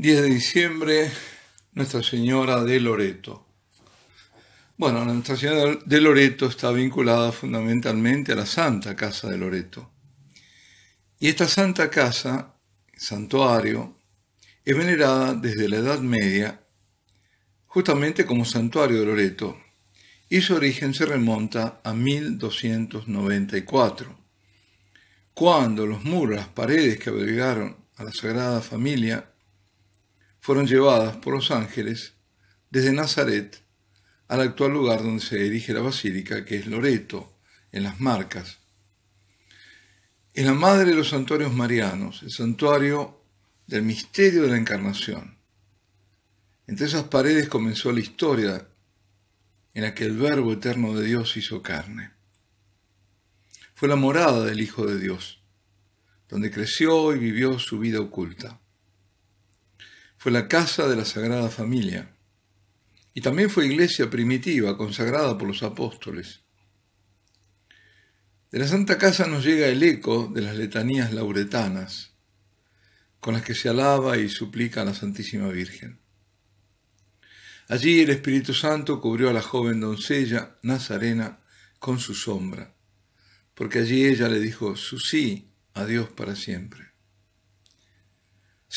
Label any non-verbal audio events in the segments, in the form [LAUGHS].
10 de diciembre, Nuestra Señora de Loreto. Bueno, Nuestra Señora de Loreto está vinculada fundamentalmente a la Santa Casa de Loreto. Y esta Santa Casa, santuario, es venerada desde la Edad Media justamente como santuario de Loreto, y su origen se remonta a 1294, cuando los muros, las paredes que abrigaron a la Sagrada Familia fueron llevadas por los ángeles desde Nazaret al actual lugar donde se erige la basílica, que es Loreto, en las Marcas. En la madre de los santuarios marianos, el santuario del misterio de la encarnación. Entre esas paredes comenzó la historia en la que el Verbo Eterno de Dios hizo carne. Fue la morada del Hijo de Dios, donde creció y vivió su vida oculta fue la casa de la Sagrada Familia y también fue iglesia primitiva consagrada por los apóstoles. De la Santa Casa nos llega el eco de las letanías lauretanas, con las que se alaba y suplica a la Santísima Virgen. Allí el Espíritu Santo cubrió a la joven doncella nazarena con su sombra, porque allí ella le dijo su sí a Dios para siempre.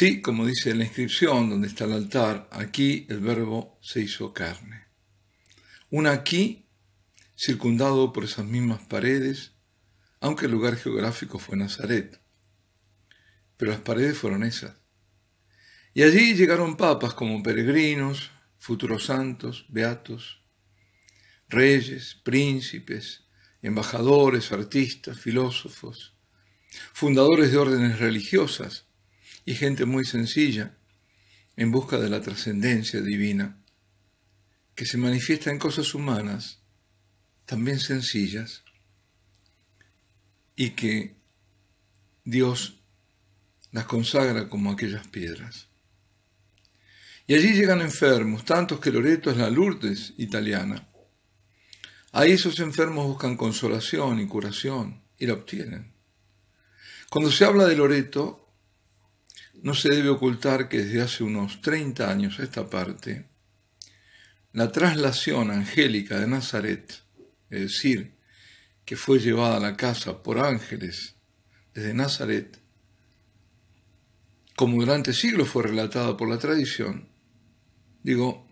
Sí, como dice la inscripción donde está el altar, aquí el verbo se hizo carne. Un aquí, circundado por esas mismas paredes, aunque el lugar geográfico fue Nazaret. Pero las paredes fueron esas. Y allí llegaron papas como peregrinos, futuros santos, beatos, reyes, príncipes, embajadores, artistas, filósofos, fundadores de órdenes religiosas, y gente muy sencilla en busca de la trascendencia divina, que se manifiesta en cosas humanas, también sencillas, y que Dios las consagra como aquellas piedras. Y allí llegan enfermos, tantos que Loreto es la Lourdes italiana. Ahí esos enfermos buscan consolación y curación y la obtienen. Cuando se habla de Loreto, no se debe ocultar que desde hace unos 30 años esta parte, la traslación angélica de Nazaret, es decir, que fue llevada a la casa por ángeles desde Nazaret, como durante siglos fue relatada por la tradición, digo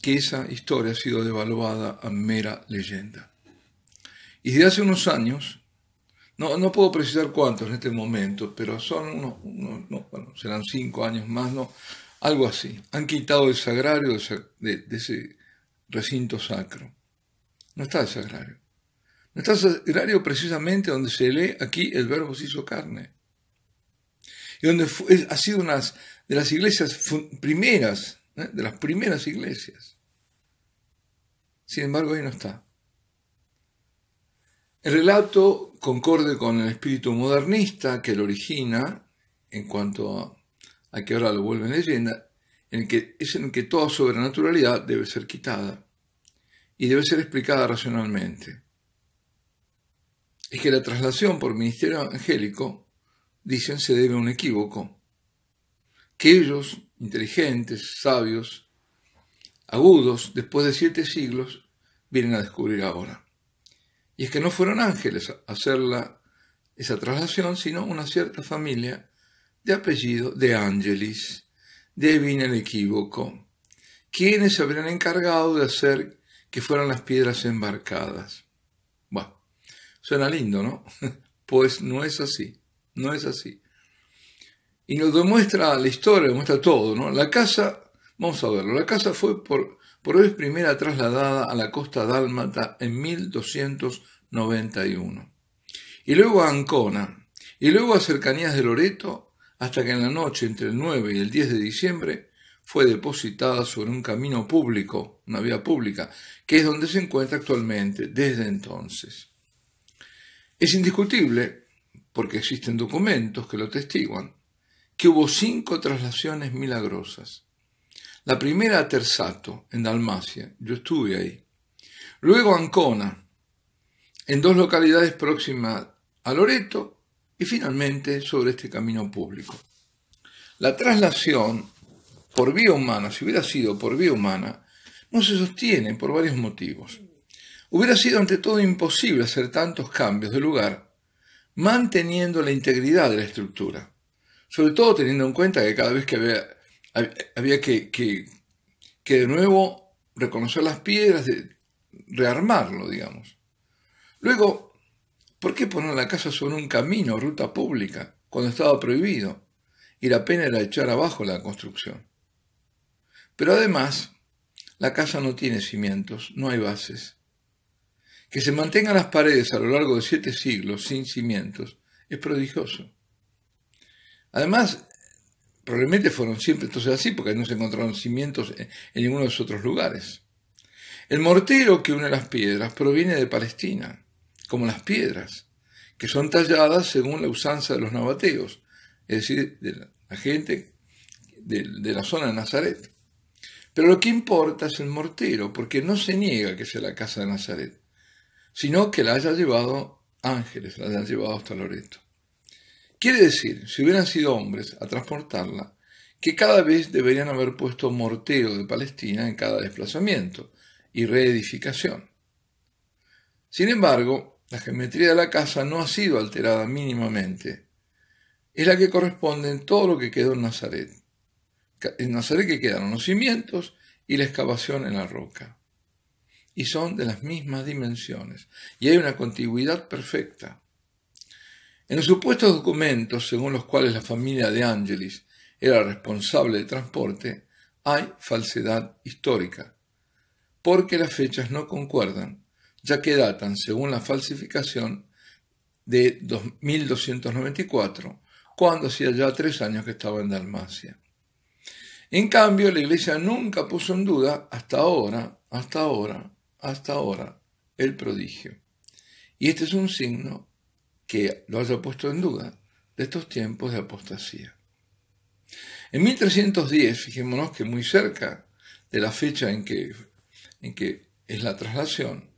que esa historia ha sido devaluada a mera leyenda. Y desde hace unos años, no, puedo precisar cuántos en este momento, pero son unos, bueno, serán cinco años más, ¿no? Algo así. Han quitado el sagrario de, ese recinto sacro. No está el sagrario. No está el sagrario precisamente donde se lee aquí el verbo se hizo carne. Y donde ha sido una de las iglesias primeras, ¿eh? de las primeras iglesias. Sin embargo, ahí no está. El relato concorde con el espíritu modernista que lo origina, en cuanto a que ahora lo vuelven leyenda, en que, es en que toda sobrenaturalidad debe ser quitada y debe ser explicada racionalmente. Es que la traslación por ministerio angélico, dicen, se debe a un equívoco, que ellos, inteligentes, sabios, agudos, después de siete siglos, vienen a descubrir ahora. Y es que no fueron ángeles a hacer esa traslación, sino una cierta familia de apellido de ángeles, de bien el Equívoco, quienes se habrían encargado de hacer que fueran las piedras embarcadas. Bueno, suena lindo, ¿no? [LAUGHS] Pues no es así, no es así. Y nos demuestra la historia, demuestra todo, ¿no? La casa, vamos a verlo, la casa fue por, por vez primera trasladada a la costa dálmata en 1200 91. Y luego a Ancona, y luego a cercanías de Loreto, hasta que en la noche entre el 9 y el 10 de diciembre fue depositada sobre un camino público, una vía pública, que es donde se encuentra actualmente desde entonces. Es indiscutible, porque existen documentos que lo testiguan, que hubo cinco traslaciones milagrosas. La primera a Terzato, en Dalmacia, yo estuve ahí. Luego a Ancona, en dos localidades próximas a Loreto y finalmente sobre este camino público. La traslación por vía humana, si hubiera sido por vía humana, no se sostiene por varios motivos. Hubiera sido ante todo imposible hacer tantos cambios de lugar, manteniendo la integridad de la estructura, sobre todo teniendo en cuenta que cada vez que había, que, que, de nuevo reconocer las piedras, de, rearmarlo, digamos. Luego, ¿por qué poner la casa sobre un camino, ruta pública, cuando estaba prohibido? Y la pena era echar abajo la construcción. Pero además, la casa no tiene cimientos, no hay bases. Que se mantengan las paredes a lo largo de siete siglos sin cimientos es prodigioso. Además, probablemente fueron siempre entonces así porque no se encontraron cimientos en, en ninguno de los otros lugares. El mortero que une las piedras proviene de Palestina como las piedras, que son talladas según la usanza de los nabateos, es decir, de la gente de, la zona de Nazaret. Pero lo que importa es el mortero, porque no se niega que sea la casa de Nazaret, sino que la haya llevado ángeles, la haya llevado hasta Loreto. Quiere decir, si hubieran sido hombres a transportarla, que cada vez deberían haber puesto mortero de Palestina en cada desplazamiento y reedificación. Sin embargo, la geometría de la casa no ha sido alterada mínimamente. Es la que corresponde en todo lo que quedó en Nazaret. En Nazaret que quedaron los cimientos y la excavación en la roca. Y son de las mismas dimensiones. Y hay una contigüidad perfecta. En los supuestos documentos según los cuales la familia de Angelis era responsable de transporte, hay falsedad histórica, porque las fechas no concuerdan ya que datan, según la falsificación, de 1294, cuando hacía ya tres años que estaba en Dalmacia. En cambio, la Iglesia nunca puso en duda hasta ahora, hasta ahora, hasta ahora, el prodigio. Y este es un signo que lo haya puesto en duda de estos tiempos de apostasía. En 1310, fijémonos que muy cerca de la fecha en que, en que es la traslación,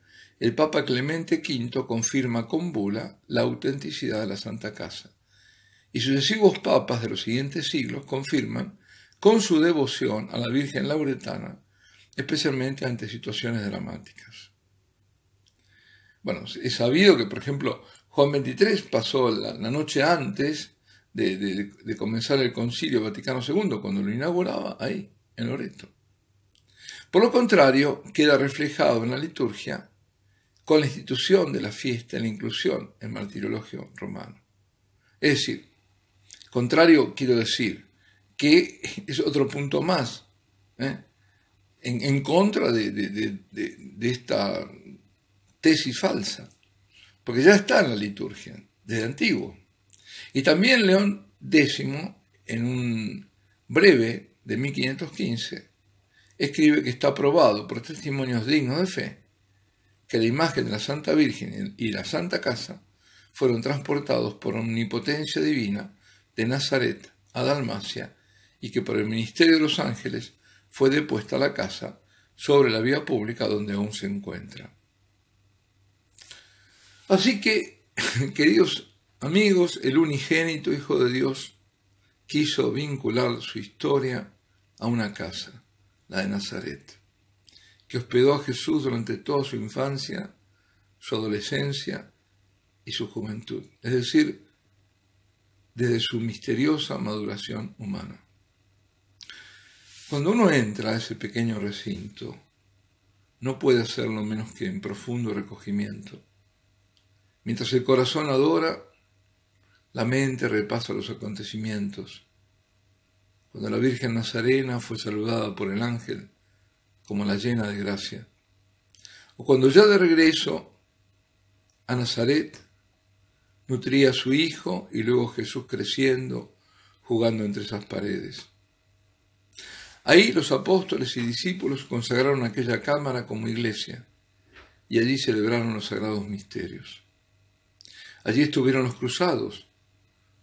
el Papa Clemente V confirma con bula la autenticidad de la Santa Casa, y sucesivos papas de los siguientes siglos confirman con su devoción a la Virgen Lauretana, especialmente ante situaciones dramáticas. Bueno, es sabido que, por ejemplo, Juan XXIII pasó la, noche antes de, comenzar el Concilio Vaticano II, cuando lo inauguraba ahí, en Loreto. Por lo contrario, queda reflejado en la liturgia con la institución de la fiesta en la inclusión en martirologio romano. Es decir, contrario quiero decir que [LAUGHS] es otro punto más ¿eh? en, contra de, de, esta tesis falsa, porque ya está en la liturgia desde antiguo. Y también León X, en un breve de 1515, escribe que está aprobado por testimonios dignos de fe que la imagen de la Santa Virgen y la Santa Casa fueron transportados por omnipotencia divina de Nazaret a Dalmacia y que por el ministerio de los ángeles fue depuesta la casa sobre la vía pública donde aún se encuentra. Así que, [LAUGHS] queridos amigos, el unigénito Hijo de Dios quiso vincular su historia a una casa, la de Nazaret que hospedó a Jesús durante toda su infancia, su adolescencia y su juventud, es decir, desde su misteriosa maduración humana. Cuando uno entra a ese pequeño recinto, no puede hacerlo menos que en profundo recogimiento. Mientras el corazón adora, la mente repasa los acontecimientos. Cuando la Virgen Nazarena fue saludada por el ángel, como la llena de gracia. O cuando ya de regreso a Nazaret, nutría a su hijo y luego Jesús creciendo, jugando entre esas paredes. Ahí los apóstoles y discípulos consagraron aquella cámara como iglesia y allí celebraron los sagrados misterios. Allí estuvieron los cruzados,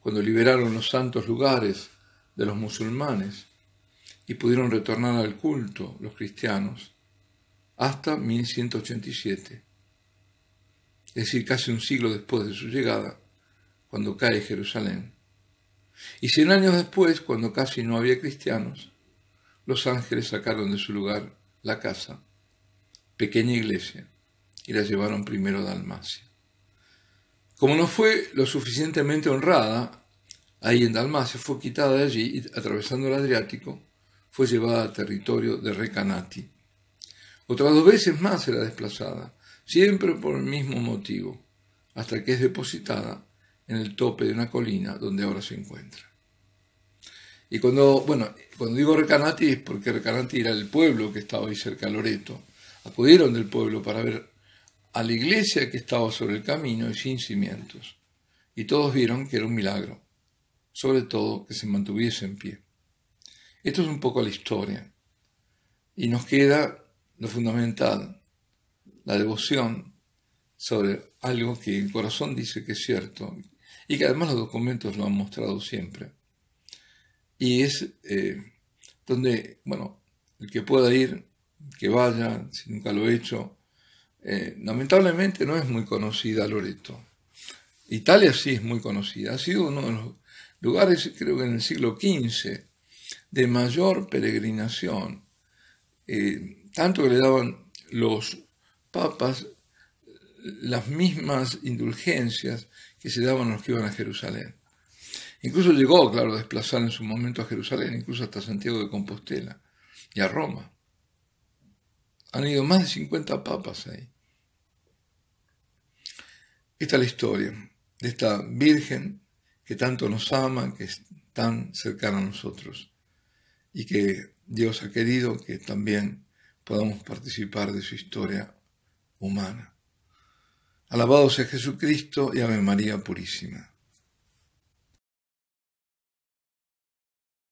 cuando liberaron los santos lugares de los musulmanes y pudieron retornar al culto los cristianos hasta 1187, es decir, casi un siglo después de su llegada, cuando cae Jerusalén. Y cien años después, cuando casi no había cristianos, los ángeles sacaron de su lugar la casa, pequeña iglesia, y la llevaron primero a Dalmacia. Como no fue lo suficientemente honrada, ahí en Dalmacia fue quitada de allí, atravesando el Adriático, fue llevada a territorio de Recanati. Otras dos veces más será desplazada, siempre por el mismo motivo, hasta que es depositada en el tope de una colina donde ahora se encuentra. Y cuando, bueno, cuando digo Recanati es porque Recanati era el pueblo que estaba ahí cerca de Loreto. Acudieron del pueblo para ver a la iglesia que estaba sobre el camino y sin cimientos. Y todos vieron que era un milagro, sobre todo que se mantuviese en pie. Esto es un poco la historia. Y nos queda lo fundamental, la devoción sobre algo que el corazón dice que es cierto y que además los documentos lo han mostrado siempre. Y es eh, donde, bueno, el que pueda ir, que vaya, si nunca lo he hecho, eh, lamentablemente no es muy conocida Loreto. Italia sí es muy conocida, ha sido uno de los lugares, creo que en el siglo XV, de mayor peregrinación, eh, tanto que le daban los papas las mismas indulgencias que se daban a los que iban a Jerusalén. Incluso llegó, claro, a desplazar en su momento a Jerusalén, incluso hasta Santiago de Compostela y a Roma. Han ido más de 50 papas ahí. Esta es la historia de esta Virgen que tanto nos ama, que es tan cercana a nosotros y que Dios ha querido que también podamos participar de su historia humana. Alabado sea Jesucristo y Ave María Purísima.